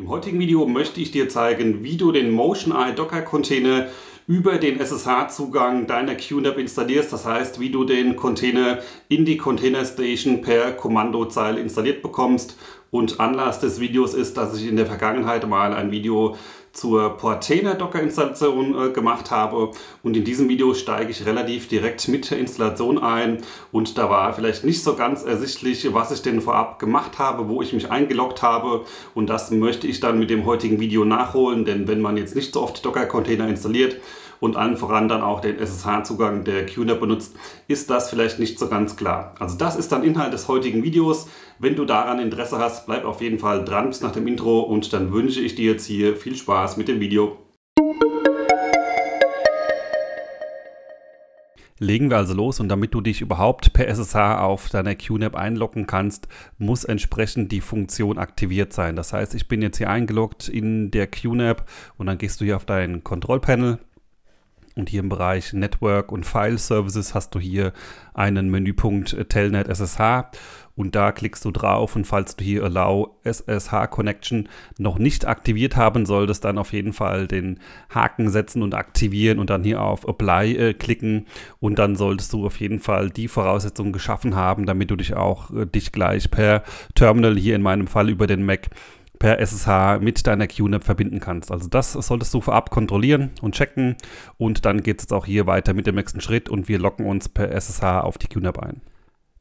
Im heutigen Video möchte ich dir zeigen, wie du den MotionEye Docker Container über den SSH-Zugang deiner QNAP installierst. Das heißt, wie du den Container in die Container Station per Kommandozeile installiert bekommst und Anlass des Videos ist, dass ich in der Vergangenheit mal ein Video zur Portena Docker Installation äh, gemacht habe und in diesem Video steige ich relativ direkt mit der Installation ein und da war vielleicht nicht so ganz ersichtlich, was ich denn vorab gemacht habe, wo ich mich eingeloggt habe und das möchte ich dann mit dem heutigen Video nachholen, denn wenn man jetzt nicht so oft Docker Container installiert und allen voran dann auch den SSH-Zugang der QNAP benutzt, ist das vielleicht nicht so ganz klar. Also das ist dann Inhalt des heutigen Videos. Wenn du daran Interesse hast, bleib auf jeden Fall dran bis nach dem Intro und dann wünsche ich dir jetzt hier viel Spaß mit dem Video. Legen wir also los und damit du dich überhaupt per SSH auf deiner QNAP einloggen kannst, muss entsprechend die Funktion aktiviert sein. Das heißt, ich bin jetzt hier eingeloggt in der QNAP und dann gehst du hier auf dein Kontrollpanel und hier im Bereich Network und File Services hast du hier einen Menüpunkt äh, Telnet SSH und da klickst du drauf und falls du hier Allow SSH Connection noch nicht aktiviert haben solltest, dann auf jeden Fall den Haken setzen und aktivieren und dann hier auf Apply äh, klicken und dann solltest du auf jeden Fall die Voraussetzungen geschaffen haben, damit du dich auch äh, dich gleich per Terminal hier in meinem Fall über den Mac per SSH mit deiner QNAP verbinden kannst. Also das solltest du vorab kontrollieren und checken und dann geht es jetzt auch hier weiter mit dem nächsten Schritt und wir locken uns per SSH auf die QNAP ein.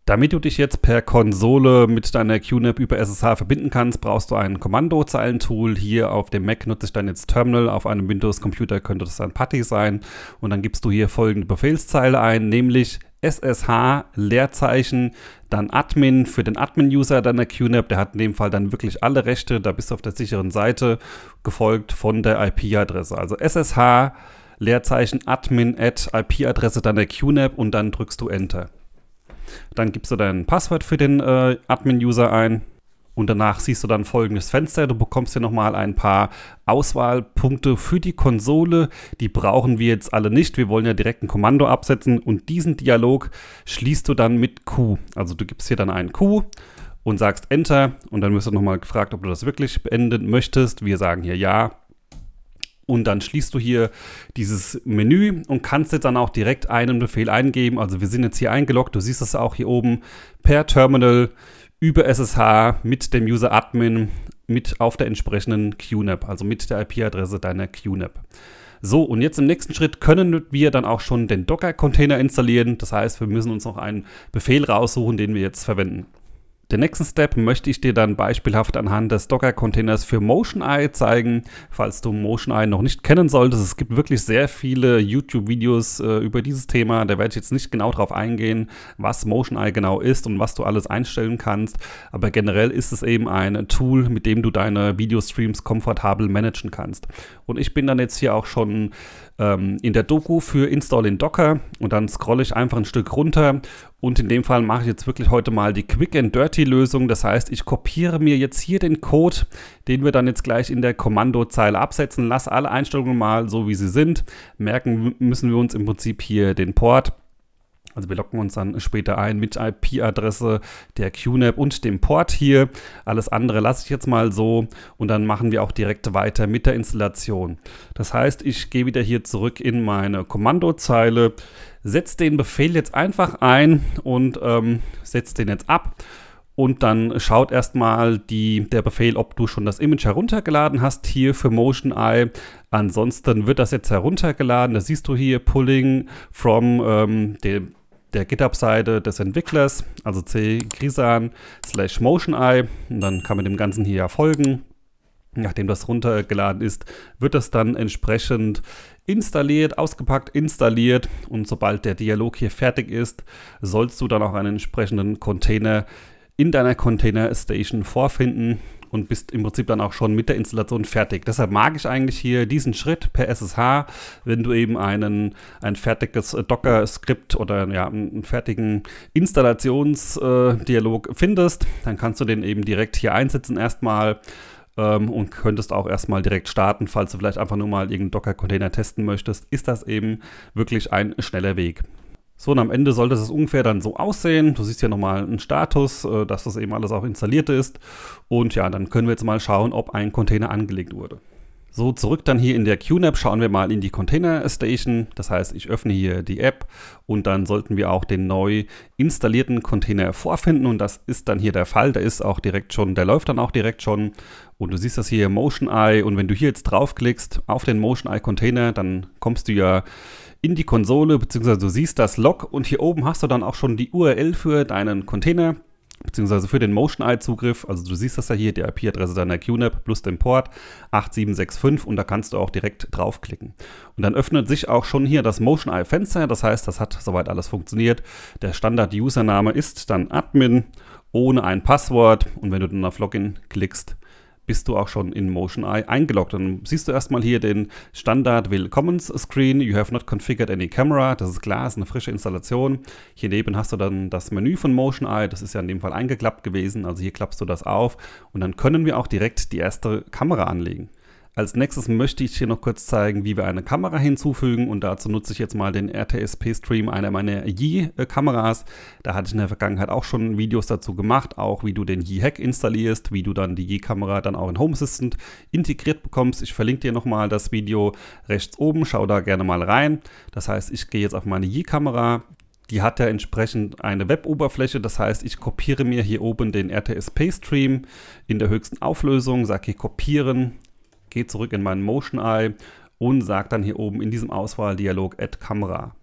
Damit du dich jetzt per Konsole mit deiner QNAP über SSH verbinden kannst, brauchst du ein Kommandozeilentool. Hier auf dem Mac nutze ich dann jetzt Terminal, auf einem Windows-Computer könnte das ein Putty sein. Und dann gibst du hier folgende Befehlszeile ein, nämlich SSH, Leerzeichen, dann Admin für den Admin-User, deiner QNAP, der hat in dem Fall dann wirklich alle Rechte, da bist du auf der sicheren Seite, gefolgt von der IP-Adresse. Also SSH, Leerzeichen, Admin, at IP-Adresse, deiner QNAP und dann drückst du Enter. Dann gibst du dein Passwort für den äh, Admin-User ein und danach siehst du dann folgendes Fenster. Du bekommst hier nochmal ein paar Auswahlpunkte für die Konsole. Die brauchen wir jetzt alle nicht. Wir wollen ja direkt ein Kommando absetzen. Und diesen Dialog schließt du dann mit Q. Also du gibst hier dann einen Q und sagst Enter. Und dann wirst du nochmal gefragt, ob du das wirklich beenden möchtest. Wir sagen hier Ja und dann schließt du hier dieses Menü und kannst jetzt dann auch direkt einen Befehl eingeben. Also wir sind jetzt hier eingeloggt, du siehst das auch hier oben per Terminal über SSH mit dem User-Admin mit auf der entsprechenden QNAP, also mit der IP-Adresse deiner QNAP. So, und jetzt im nächsten Schritt können wir dann auch schon den Docker-Container installieren. Das heißt, wir müssen uns noch einen Befehl raussuchen, den wir jetzt verwenden. Den nächsten Step möchte ich dir dann beispielhaft anhand des Docker-Containers für MotionEye zeigen. Falls du MotionEye noch nicht kennen solltest, es gibt wirklich sehr viele YouTube-Videos äh, über dieses Thema. Da werde ich jetzt nicht genau drauf eingehen, was MotionEye genau ist und was du alles einstellen kannst. Aber generell ist es eben ein Tool, mit dem du deine Videostreams komfortabel managen kannst. Und ich bin dann jetzt hier auch schon ähm, in der Doku für Install in Docker und dann scrolle ich einfach ein Stück runter und in dem Fall mache ich jetzt wirklich heute mal die Quick and Dirty Lösung. Das heißt, ich kopiere mir jetzt hier den Code, den wir dann jetzt gleich in der Kommandozeile absetzen. Lass alle Einstellungen mal so, wie sie sind. Merken müssen wir uns im Prinzip hier den Port also wir locken uns dann später ein mit IP-Adresse der QNAP und dem Port hier. Alles andere lasse ich jetzt mal so und dann machen wir auch direkt weiter mit der Installation. Das heißt, ich gehe wieder hier zurück in meine Kommandozeile, setze den Befehl jetzt einfach ein und ähm, setze den jetzt ab und dann schaut erstmal der Befehl, ob du schon das Image heruntergeladen hast hier für MotionEye. Ansonsten wird das jetzt heruntergeladen. Das siehst du hier, Pulling from ähm, dem der GitHub-Seite des Entwicklers, also c slash motioneye. Und dann kann man dem Ganzen hier ja folgen. Nachdem das runtergeladen ist, wird das dann entsprechend installiert, ausgepackt, installiert und sobald der Dialog hier fertig ist, sollst du dann auch einen entsprechenden Container in deiner Container Station vorfinden und bist im Prinzip dann auch schon mit der Installation fertig. Deshalb mag ich eigentlich hier diesen Schritt per SSH, wenn du eben einen, ein fertiges Docker-Skript oder ja, einen fertigen Installationsdialog findest, dann kannst du den eben direkt hier einsetzen erstmal ähm, und könntest auch erstmal direkt starten, falls du vielleicht einfach nur mal irgendeinen Docker-Container testen möchtest, ist das eben wirklich ein schneller Weg. So, und am Ende sollte es ungefähr dann so aussehen. Du siehst hier nochmal einen Status, äh, dass das eben alles auch installiert ist. Und ja, dann können wir jetzt mal schauen, ob ein Container angelegt wurde. So, zurück dann hier in der QNAP schauen wir mal in die Container Station. Das heißt, ich öffne hier die App und dann sollten wir auch den neu installierten Container vorfinden. Und das ist dann hier der Fall. Der ist auch direkt schon, der läuft dann auch direkt schon. Und du siehst das hier Motion Eye. Und wenn du hier jetzt draufklickst auf den Motion Eye Container, dann kommst du ja in die Konsole, beziehungsweise du siehst das Log und hier oben hast du dann auch schon die URL für deinen Container, beziehungsweise für den MotionEye-Zugriff. Also du siehst das ja hier, die IP-Adresse deiner QNAP plus den Port 8765 und da kannst du auch direkt draufklicken. Und dann öffnet sich auch schon hier das MotionEye-Fenster. Das heißt, das hat soweit alles funktioniert. Der Standard-Username ist dann Admin ohne ein Passwort und wenn du dann auf Login klickst, bist du auch schon in MotionEye eingeloggt. Dann siehst du erstmal hier den Standard-Willkommens-Screen. You have not configured any camera. Das ist klar, ist eine frische Installation. Hier neben hast du dann das Menü von MotionEye. Das ist ja in dem Fall eingeklappt gewesen. Also hier klappst du das auf. Und dann können wir auch direkt die erste Kamera anlegen. Als nächstes möchte ich hier noch kurz zeigen, wie wir eine Kamera hinzufügen und dazu nutze ich jetzt mal den RTSP Stream, einer meiner Yi-Kameras. Da hatte ich in der Vergangenheit auch schon Videos dazu gemacht, auch wie du den Yi-Hack installierst, wie du dann die Yi-Kamera dann auch in Home Assistant integriert bekommst. Ich verlinke dir nochmal das Video rechts oben, schau da gerne mal rein. Das heißt, ich gehe jetzt auf meine Yi-Kamera, die hat ja entsprechend eine Web-Oberfläche, das heißt, ich kopiere mir hier oben den RTSP-Stream in der höchsten Auflösung, sage hier kopieren gehe zurück in meinen Motion Eye und sage dann hier oben in diesem Auswahldialog Add Kamera.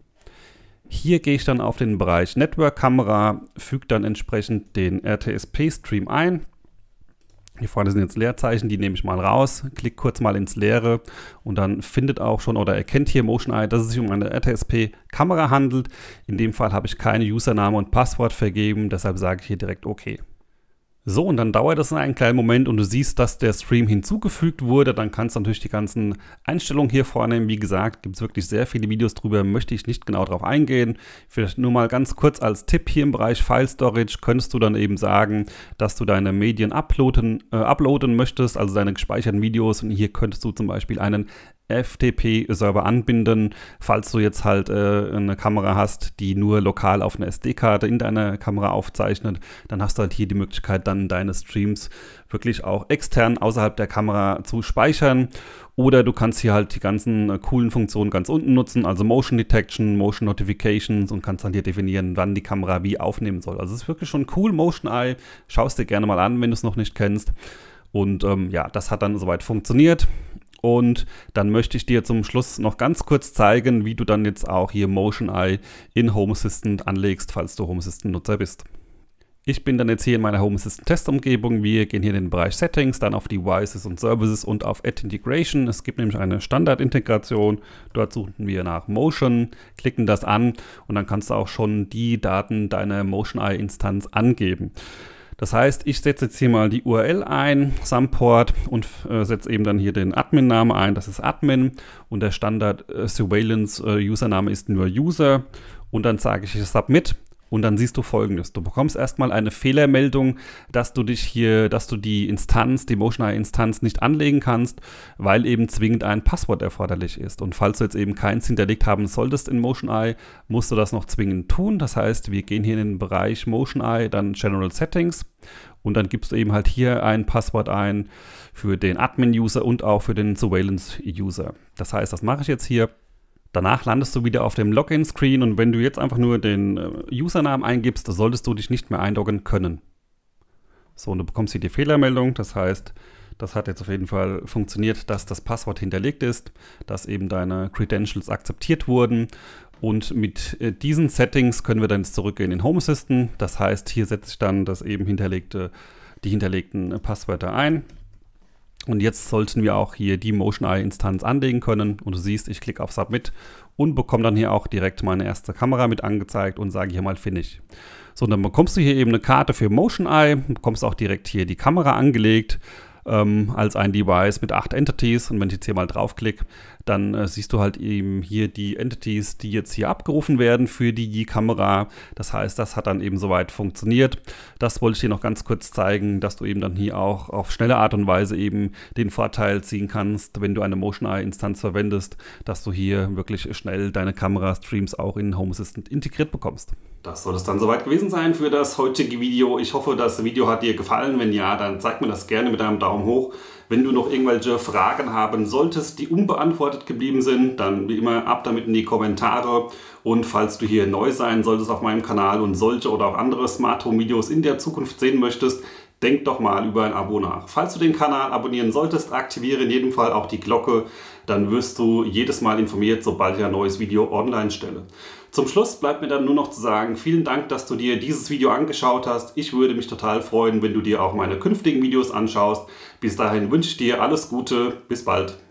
Hier gehe ich dann auf den Bereich Network Kamera, füge dann entsprechend den RTSP Stream ein. Hier vorne sind jetzt Leerzeichen, die nehme ich mal raus, klicke kurz mal ins Leere und dann findet auch schon oder erkennt hier MotionEye, dass es sich um eine RTSP-Kamera handelt. In dem Fall habe ich keine Username und Passwort vergeben, deshalb sage ich hier direkt OK. So, und dann dauert das einen kleinen Moment und du siehst, dass der Stream hinzugefügt wurde. Dann kannst du natürlich die ganzen Einstellungen hier vornehmen. Wie gesagt, gibt es wirklich sehr viele Videos drüber, möchte ich nicht genau darauf eingehen. Vielleicht nur mal ganz kurz als Tipp hier im Bereich File Storage könntest du dann eben sagen, dass du deine Medien uploaden, äh, uploaden möchtest, also deine gespeicherten Videos. Und hier könntest du zum Beispiel einen FTP-Server anbinden, falls du jetzt halt äh, eine Kamera hast, die nur lokal auf einer SD-Karte in deiner Kamera aufzeichnet, dann hast du halt hier die Möglichkeit, dann deine Streams wirklich auch extern außerhalb der Kamera zu speichern. Oder du kannst hier halt die ganzen äh, coolen Funktionen ganz unten nutzen, also Motion Detection, Motion Notifications und kannst dann hier definieren, wann die Kamera wie aufnehmen soll. Also es ist wirklich schon cool, Motion Eye. Schau es dir gerne mal an, wenn du es noch nicht kennst. Und ähm, ja, das hat dann soweit funktioniert. Und dann möchte ich dir zum Schluss noch ganz kurz zeigen, wie du dann jetzt auch hier Motion Eye in Home Assistant anlegst, falls du Home Assistant Nutzer bist. Ich bin dann jetzt hier in meiner Home Assistant Testumgebung. Wir gehen hier in den Bereich Settings, dann auf Devices und Services und auf Add Integration. Es gibt nämlich eine Standardintegration. Dort suchen wir nach Motion, klicken das an und dann kannst du auch schon die Daten deiner Motion Eye Instanz angeben. Das heißt, ich setze jetzt hier mal die URL ein, Sumport, und äh, setze eben dann hier den Admin-Namen ein, das ist Admin, und der Standard äh, Surveillance-Username äh, ist nur User, und dann sage ich Submit und dann siehst du folgendes. Du bekommst erstmal eine Fehlermeldung, dass du dich hier, dass du die Instanz, die Emotional-Instanz nicht anlegen kannst, weil eben zwingend ein Passwort erforderlich ist. Und falls du jetzt eben keins hinterlegt haben solltest in MotionEye, musst du das noch zwingend tun. Das heißt, wir gehen hier in den Bereich MotionEye, dann General Settings und dann gibst du eben halt hier ein Passwort ein für den Admin-User und auch für den Surveillance-User. Das heißt, das mache ich jetzt hier. Danach landest du wieder auf dem Login-Screen und wenn du jetzt einfach nur den äh, Usernamen eingibst, solltest du dich nicht mehr einloggen können. So, und du bekommst hier die Fehlermeldung, das heißt, das hat jetzt auf jeden Fall funktioniert, dass das Passwort hinterlegt ist, dass eben deine Credentials akzeptiert wurden. Und mit äh, diesen Settings können wir dann jetzt zurückgehen in den Home Assistant. Das heißt, hier setze ich dann das eben hinterlegte, die hinterlegten Passwörter ein. Und jetzt sollten wir auch hier die motioneye instanz anlegen können. Und du siehst, ich klicke auf Submit und bekomme dann hier auch direkt meine erste Kamera mit angezeigt und sage hier mal Finish. So, und dann bekommst du hier eben eine Karte für MotionEye, bekommst auch direkt hier die Kamera angelegt, ähm, als ein Device mit acht Entities. Und wenn ich jetzt hier mal draufklicke, dann äh, siehst du halt eben hier die Entities, die jetzt hier abgerufen werden für die Yi-Kamera. Das heißt, das hat dann eben soweit funktioniert. Das wollte ich dir noch ganz kurz zeigen, dass du eben dann hier auch auf schnelle Art und Weise eben den Vorteil ziehen kannst, wenn du eine Motion-Eye-Instanz verwendest, dass du hier wirklich schnell deine Kamera-Streams auch in Home Assistant integriert bekommst. Das soll es dann soweit gewesen sein für das heutige Video. Ich hoffe, das Video hat dir gefallen. Wenn ja, dann zeig mir das gerne mit einem Daumen hoch. Wenn du noch irgendwelche Fragen haben solltest, die unbeantwortet geblieben sind, dann wie immer ab damit in die Kommentare. Und falls du hier neu sein solltest auf meinem Kanal und solche oder auch andere Smart Home Videos in der Zukunft sehen möchtest, denk doch mal über ein Abo nach. Falls du den Kanal abonnieren solltest, aktiviere in jedem Fall auch die Glocke, dann wirst du jedes Mal informiert, sobald ich ein neues Video online stelle. Zum Schluss bleibt mir dann nur noch zu sagen, vielen Dank, dass du dir dieses Video angeschaut hast. Ich würde mich total freuen, wenn du dir auch meine künftigen Videos anschaust. Bis dahin wünsche ich dir alles Gute, bis bald.